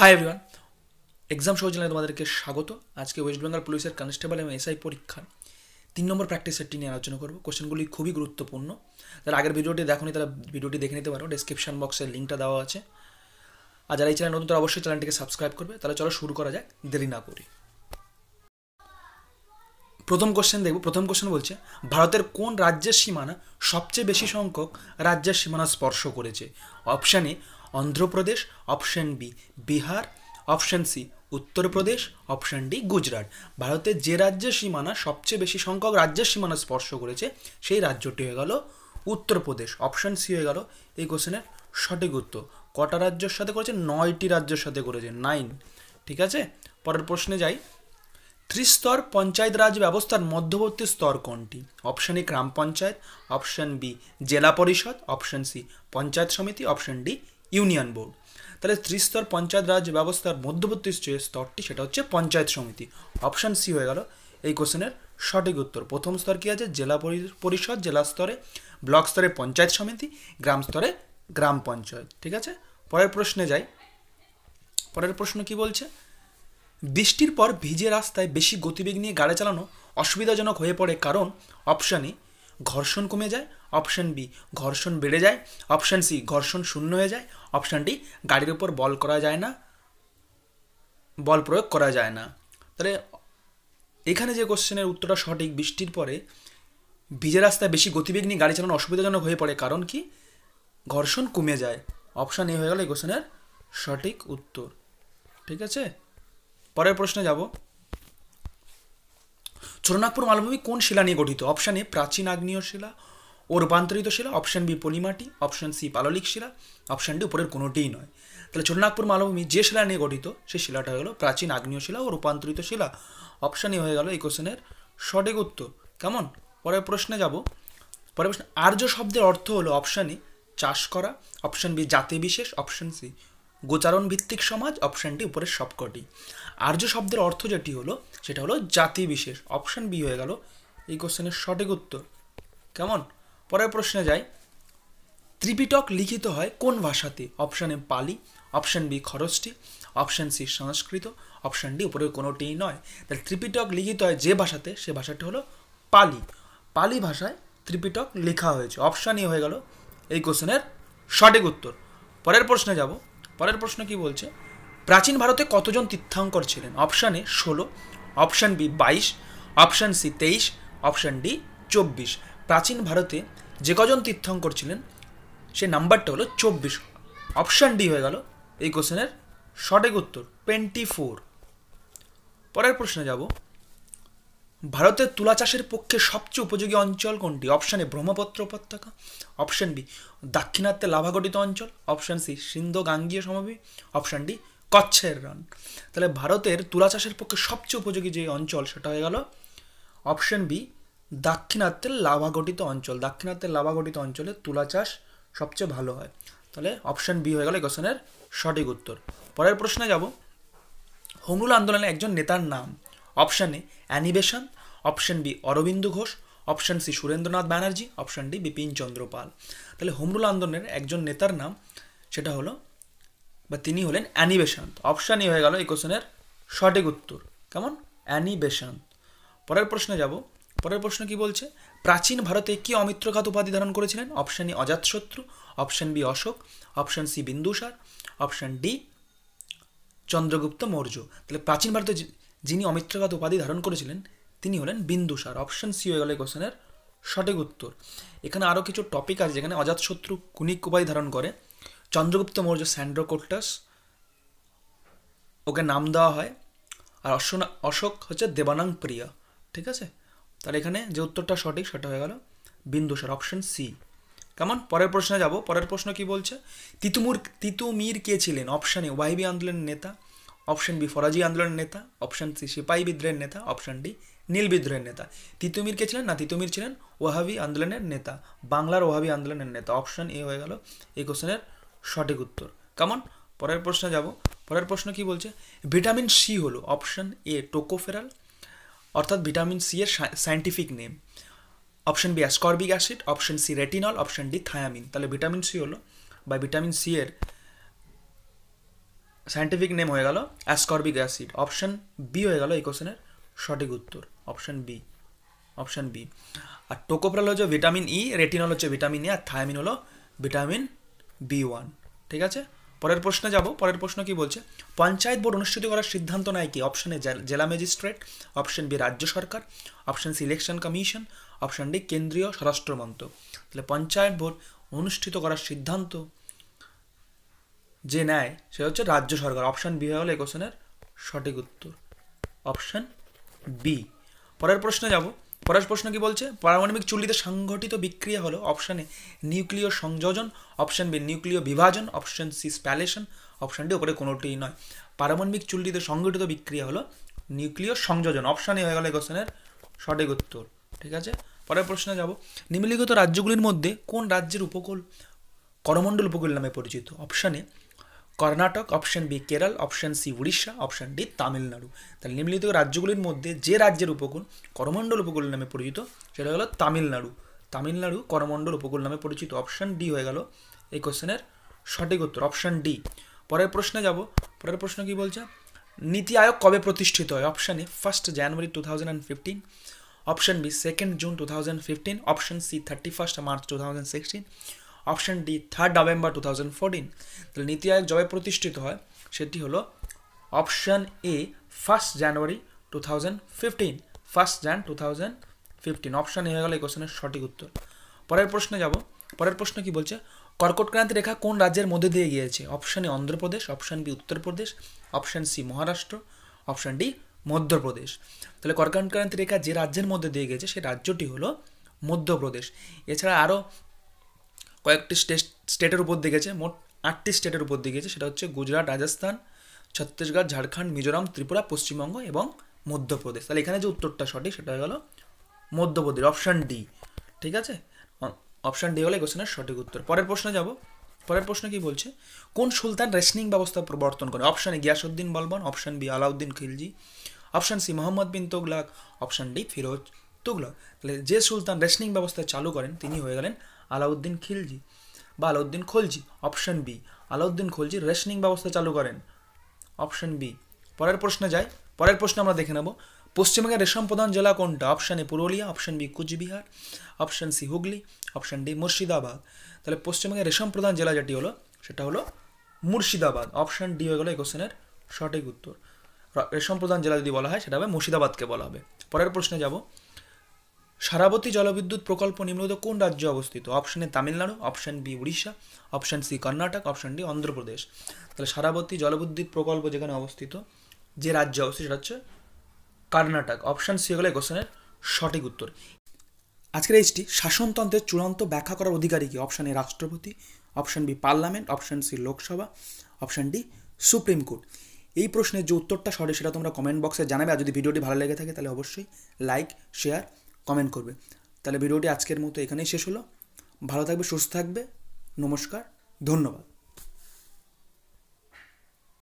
hi everyone exam show জানাই তোমাদেরকে স্বাগত আজকে ওয়েস্ট বেঙ্গল পুলিশের কনস্টেবল এবং এসআই পরীক্ষার তিন নম্বর প্র্যাকটিস সেটটি নিয়ে আলোচনা করবো কোয়েশ্চেনগুলি খুবই গুরুত্বপূর্ণ যারা আগের ভিডিওটি দেখো নি তারা ভিডিওটি দেখে নিতে পারো ডেসক্রিপশন বক্সের লিঙ্কটা দেওয়া আছে আর যারা এই চ্যানেল নতুন তারা অবশ্যই চ্যানেলটিকে সাবস্ক্রাইব করবে তাহলে চলো শুরু করা যাক দেরি না করি প্রথম কোশ্চেন দেখব প্রথম কোশ্চেন বলছে ভারতের কোন রাজ্যের সীমানা সবচেয়ে বেশি সংখ্যক রাজ্যের সীমানা স্পর্শ করেছে option A Andhra Pradesh option B Bihar option C Uttar Pradesh option D Gujarat ভারতের যে রাজ্যের সীমানা সবচেয়ে বেশি সংখ্যক রাজ্যের সীমানা স্পর্শ করেছে সেই রাজ্যটি হয়ে গেল উত্তরপ্রদেশ অপশান সি হয়ে গেল এই কোশ্চেনের সঠিক উত্তর কটা রাজ্যের সাথে করেছে নয়টি রাজ্যের সাথে করেছে নাইন ঠিক আছে পরের প্রশ্নে যাই ত্রিস্তর পঞ্চায়েত রাজ ব্যবস্থার মধ্যবর্তী স্তর কোনটি অপশান এ গ্রাম পঞ্চায়েত অপশান বি জেলা পরিষদ অপশান সি পঞ্চায়েত সমিতি অপশান ডি ইউনিয়ন বোর্ড তাহলে ত্রিস্তর পঞ্চায়েত রাজ ব্যবস্থার মধ্যবর্তী যে স্তরটি সেটা হচ্ছে পঞ্চায়েত সমিতি অপশান সি হয়ে গেল এই কোশ্চেনের সঠিক উত্তর প্রথম স্তর কী আছে জেলা পরিষদ জেলা স্তরে ব্লক স্তরে পঞ্চায়েত সমিতি গ্রাম স্তরে গ্রাম পঞ্চায়েত ঠিক আছে পরের প্রশ্নে যাই পরের প্রশ্ন কি বলছে বৃষ্টির পর ভিজে রাস্তায় বেশি গতিবেগ নিয়ে গাড়ি চালানো অসুবিধাজনক হয়ে পড়ে কারণ অপশানই ঘর্ষণ কমে যায় অপশান বি ঘর্ষণ বেড়ে যায় অপশান সি ঘর্ষণ শূন্য হয়ে যায় অপশান ডি গাড়ির উপর বল করা যায় না বল প্রয়োগ করা যায় না তাহলে এখানে যে কোশ্চেনের উত্তরটা সঠিক বৃষ্টির পরে ভিজে রাস্তায় বেশি গতিবেগ নিয়ে গাড়ি চালানো অসুবিধাজনক হয়ে পড়ে কারণ কি ঘর্ষণ কমে যায় অপশান এ হয়ে গেল এই কোশ্চেনের সঠিক উত্তর ঠিক আছে পরের প্রশ্নে যাব ছোটনাগপুর মালভূমি কোন শিলা নিয়ে গঠিত অপশান এ প্রাচীন আগ্নেয় শিলা ও রূপান্তরিত শিলা অপশান বি পলিমাটি অপশান সি পাললিক শিলা অপশান ডি উপরের কোনোটিই নয় তাহলে ছোটনাগপুর মালভূমি যে শিলা নিয়ে গঠিত সেই শিলাটা হলো প্রাচীন আগ্নেয় শিলা ও রূপান্তরিত শিলা অপশান এ হয়ে গেল এই কোশ্চেনের সঠিক উত্তর কেমন পরের প্রশ্নে যাব পরের প্রশ্ন আর্য শব্দের অর্থ হলো অপশান এ চাষ করা অপশান বি জাতি বিশেষ অপশান সি গোচারণ ভিত্তিক সমাজ অপশানটি উপরের সবকটি আর্য শব্দের অর্থ যেটি হলো সেটা হলো জাতি বিশেষ অপশান বি হয়ে গেল এই কোশ্চেনের সঠিক উত্তর কেমন পরের প্রশ্নে যাই ত্রিপিটক লিখিত হয় কোন ভাষাতে option A Pali option B খরচটি option C Sanskrit option D উপরের কোনোটিই নয় তাহলে ত্রিপিটক লিখিত হয় যে ভাষাতে সে ভাষাটি হলো পালি পালি ভাষায় ত্রিপিটক লেখা হয়েছে অপশানই হয়ে গেল এই কোশ্চেনের সঠিক উত্তর পরের প্রশ্নে যাবো পরের প্রশ্ন কি বলছে প্রাচীন ভারতে কতজন তীর্থঙ্কর ছিলেন অপশান এ ষোলো অপশান বি বাইশ অপশান সি তেইশ অপশান ডি চব্বিশ প্রাচীন ভারতে যে কজন তীর্থঙ্কর ছিলেন সে নাম্বারটা হলো চব্বিশ অপশান ডি হয়ে গেল এই কোশ্চেনের সঠিক উত্তর টোয়েন্টি ফোর পরের প্রশ্নে যাব ভারতের তুলা চাষের পক্ষে সবচেয়ে উপযোগী অঞ্চল কোনটি অপশানে এ ব্রহ্মপুত্র উপত্যকা অপশান বি দাক্ষিণাত্যে লাভাগঠিত অঞ্চল অপশান সি সিন্ধু গাঙ্গীয় সমভূমি অপশান ডি কচ্ছের রান তাহলে ভারতের তুলা চাষের পক্ষে সবচেয়ে উপযোগী যে অঞ্চল সেটা হয়ে গেল অপশান বি দাক্ষিণাত্যের লাভাগঠিত অঞ্চল দাক্ষিণাত্যের লাভাগঠিত অঞ্চলে তুলা চাষ সবচেয়ে ভালো হয় তাহলে অপশান বি হয়ে গেল এই কোশ্চেনের সঠিক উত্তর পরের প্রশ্নে যাব হোমরুল আন্দোলনে একজন নেতার নাম option A Annie Besant option B Aurobindo Ghosh option C Surendranath Banerjee option D Bipin Chandra Pal তাহলে হোমরুল আন্দোলনের একজন নেতার নাম সেটা হলো বা তিনি হলেন অ্যানি বেশান্ত অপশান ই হয়ে গেল এই কোশ্চেনের সঠিক উত্তর কেমন অ্যানি পরের প্রশ্নে যাব পরের প্রশ্ন কি বলছে প্রাচীন ভারতে কি অমিত্রঘাত উপাধি ধারণ করেছিলেন option E Ajatashatru option B Ashoka option C Bindusara option D Chandragupta Maurya তাহলে প্রাচীন ভারতে যিনি অমিত্রঘাত উপাধি ধারণ করেছিলেন তিনি হলেন বিন্দুসার অপশন সি হয়ে গেল এই কোশ্চেনের সঠিক উত্তর এখানে আরও কিছু টপিক আছে যেখানে অজাতশত্রু কুনিক উপাধি ধারণ করে চন্দ্রগুপ্ত মৌর্য স্যান্ড্রো ওকে নাম দেওয়া হয় আর অশ্বনা অশোক হচ্ছে দেবানাং প্রিয়া ঠিক আছে তার এখানে যে উত্তরটা সঠিক সেটা হয়ে গেল বিন্দুসার অপশন সি কেমন পরের প্রশ্নে যাব পরের প্রশ্ন কি বলছে তিতুমুর তিতুমির কে ছিলেন অপশানে ওয়াইবি আন্দোলনের নেতা অপশন বি ফরাজি আন্দোলনের নেতা অপশন সি সিপাহী বিদ্রোহের নেতা অপশন ডি নীল বিদ্রোহের নেতা তিতুমির কে ছিলেন না তিতুমির ছিলেন ওহাবি আন্দোলনের নেতা বাংলার ওহাবি আন্দোলনের নেতা অপশন এ হয়ে গেল এই কোশ্চেনের সঠিক উত্তর কেমন পরের প্রশ্নে যাব পরের প্রশ্ন কি বলছে ভিটামিন সি হলো অপশন এ টোকোফেরাল অর্থাৎ ভিটামিন সি এর scientific name option B ascorbic acid option C retinol option D thiamine তাহলে ভিটামিন সি হলো বা ভিটামিন সি এর সায়েন্টিফিক নেম হয়ে গেল অ্যাসকর্বিক অ্যাসিড অপশান বি হয়ে গেল এই কোশ্চেনের সঠিক উত্তর অপশান বি অপশান বি আর টোকোপ্রাল হচ্ছে ভিটামিন ই রেটিনল হচ্ছে ভিটামিন ই আর থায়ামিন হলো ভিটামিন বি ওয়ান ঠিক আছে পরের প্রশ্নে যাব পরের প্রশ্ন কি বলছে পঞ্চায়েত বোর্ড অনুষ্ঠিত করার সিদ্ধান্ত নেয় কি অপশানে জেলা ম্যাজিস্ট্রেট অপশান বি রাজ্য সরকার option C election commission option D কেন্দ্রীয় স্বরাষ্ট্র তাহলে পঞ্চায়েত বোর্ড অনুষ্ঠিত করার সিদ্ধান্ত যে নেয় সেটা হচ্ছে রাজ্য সরকার অপশান বি হয়ে গেল এই কোশ্চেনের সঠিক উত্তর অপশান বি পরের প্রশ্নে যাব পরের প্রশ্ন কি বলছে পারমাণবিক চুল্লিতে সংঘটিত বিক্রিয়া হলো অপশানে নিউক্লিয় সংযোজন অপশান বি নিউক্লিয় বিভাজন option C spallation option D ওপরে কোনোটিই নয় পারমাণবিক চুল্লিতে সংঘটিত বিক্রিয়া হলো নিউক্লিয় সংযোজন অপশানই হয়ে গেল এই কোশ্চেনের সঠিক উত্তর ঠিক আছে পরের প্রশ্নে যাব নিম্নলিখিত রাজ্যগুলির মধ্যে কোন রাজ্যের উপকূল করমণ্ডল উপকূল নামে পরিচিত অপশানে Karnataka option B Kerala option C Orissa option D Tamil Nadu তাহলে নিম্নলিখিত রাজ্যগুলির মধ্যে যে রাজ্যের উপকূল করমণ্ডল উপকূল নামে পরিচিত সেটা হলো তামিলনাড়ু তামিলনাড়ু করমণ্ডল উপকূল নামে পরিচিত অপশন ডি হয়ে গেল এই কোশ্চেনের সঠিক উত্তর অপশন ডি পরের প্রশ্নে যাব পরের প্রশ্ন কি বলছে নীতি আয়োগ কবে প্রতিষ্ঠিত হয় option A first January two thousand and fifteen option B second June two thousand fifteen option C thirty first March two thousand sixteen option D third November two thousand fourteen তাহলে নীতি আয়োগ জবে প্রতিষ্ঠিত হয় সেটি হলো option A first January two thousand fifteen first Jan two thousand fifteen option A হয়ে গেল এই কোশ্চেনের সঠিক উত্তর পরের প্রশ্নে যাব পরের প্রশ্ন কি বলছে কর্কট ক্রান্তি রেখা কোন রাজ্যের মধ্যে দিয়ে গিয়েছে option A Andhra Pradesh option B Uttar Pradesh option C Maharashtra option D Madhya Pradesh তাহলে কর্কট ক্রান্তি রেখা যে রাজ্যের মধ্যে দিয়ে গিয়েছে সেই রাজ্যটি হলো মধ্যপ্রদেশ এছাড়া আরও কয়েকটি স্টেট স্টেটের উপর দেখেছে মোট আটটি স্টেটের উপর দেখেছে সেটা হচ্ছে গুজরাট রাজস্থান ছত্তিশগড় ঝাড়খণ্ড মিজোরাম ত্রিপুরা পশ্চিমবঙ্গ এবং মধ্যপ্রদেশ তাহলে এখানে যে উত্তরটা সঠিক সেটা হয়ে গেল মধ্যপ্রদেশ অপশান ডি ঠিক আছে অপশান ডি হলে কোশ্চেনের সঠিক উত্তর পরের প্রশ্নে যাব পরের প্রশ্ন কি বলছে কোন সুলতান রেশনিং ব্যবস্থা প্রবর্তন করে option A Ghiyasuddin Balban option B Alauddin Khilji option C Mohammad bin Tughlaq option D Firoz Tughlaq তাহলে যে সুলতান রেশনিং ব্যবস্থা চালু করেন তিনি হয়ে গেলেন আলাউদ্দিন খিলজি বা Alauddin Khalji option B Alauddin Khalji rationing ব্যবস্থা চালু করেন অপশন বি পরের প্রশ্নে যাই পরের প্রশ্ন আমরা দেখে নেব পশ্চিমবঙ্গের রেশম প্রধান জেলা কোনটা option A Purulia option B Cooch Behar option C Hooghly option D Murshidabad তাহলে পশ্চিমবঙ্গের রেশম প্রধান জেলা যেটি হলো সেটা হলো মুর্শিদাবাদ অপশান ডি হয়ে গেলো এই কোশ্চেনের সঠিক উত্তর রেশম প্রধান জেলা যদি বলা হয় সেটা হবে মুর্শিদাবাদকে বলা হবে পরের প্রশ্নে যাব সারাবতী জলবিদ্যুৎ প্রকল্প নিম্নত কোন রাজ্যে অবস্থিত option A Tamil Nadu option B Orissa option C Karnataka option D Andhra Pradesh তাহলে সারাবতী জলবিদ্যুৎ প্রকল্প যেখানে অবস্থিত যে রাজ্যে অবস্থিত সেটা হচ্ছে কর্ণাটক অপশন সি হলো কোশ্চেনের সঠিক উত্তর আজকের এইচটি শাসনতন্ত্রের চূড়ান্ত ব্যাখ্যা করার অধিকারী কি অপশন এ রাষ্ট্রপতি option B parliament option C Lok Sabha option D supreme court এই প্রশ্নের যে উত্তরটা সঠিক সেটা তোমরা কমেন্ট বক্সে জানাবে আর যদি ভিডিওটি ভালো লেগে থাকে তাহলে অবশ্যই লাইক শেয়ার কমেন্ট করবে তাহলে ভিডিওটি আজকের মতো এখানেই শেষ হলো ভালো থাকবে সুস্থ থাকবে নমস্কার ধন্যবাদ